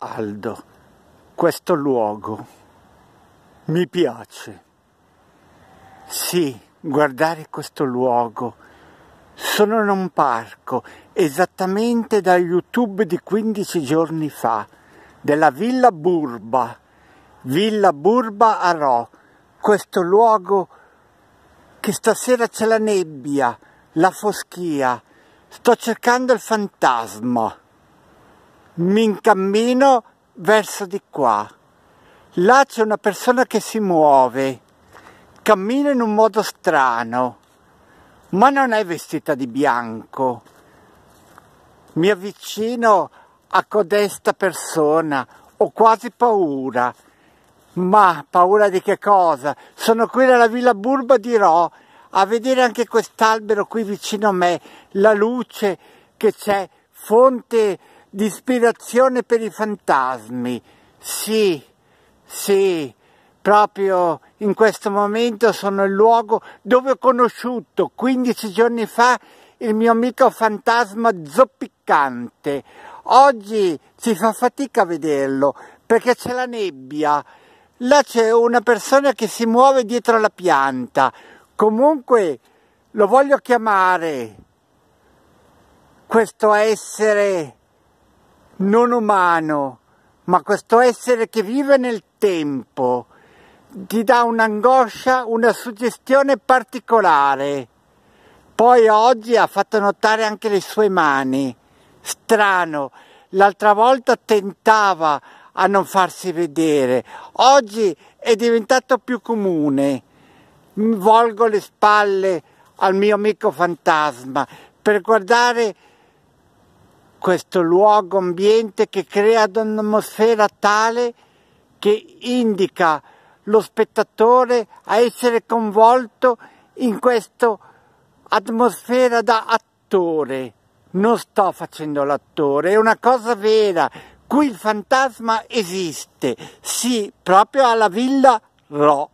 Aldo, questo luogo mi piace. Sì, guardare questo luogo. Sono in un parco, esattamente da YouTube di 15 giorni fa, della Villa Burba, Villa Burba a Ro. Questo luogo che stasera c'è la nebbia, la foschia. Sto cercando il fantasma mi incammino verso di qua. Là c'è una persona che si muove, cammina in un modo strano, ma non è vestita di bianco. Mi avvicino a codesta persona, ho quasi paura. Ma paura di che cosa? Sono qui nella Villa Burba di Ro a vedere anche quest'albero qui vicino a me, la luce che c'è, fonte di ispirazione per i fantasmi. Sì, sì, proprio in questo momento sono il luogo dove ho conosciuto 15 giorni fa il mio amico fantasma zoppicante. Oggi si fa fatica a vederlo perché c'è la nebbia. Là c'è una persona che si muove dietro la pianta. Comunque lo voglio chiamare questo essere non umano, ma questo essere che vive nel tempo, ti dà un'angoscia, una suggestione particolare. Poi oggi ha fatto notare anche le sue mani. Strano, l'altra volta tentava a non farsi vedere, oggi è diventato più comune. Volgo le spalle al mio amico fantasma per guardare questo luogo ambiente che crea un'atmosfera tale che indica lo spettatore a essere coinvolto in questa atmosfera da attore. Non sto facendo l'attore, è una cosa vera. Qui il fantasma esiste, sì, proprio alla Villa Ro.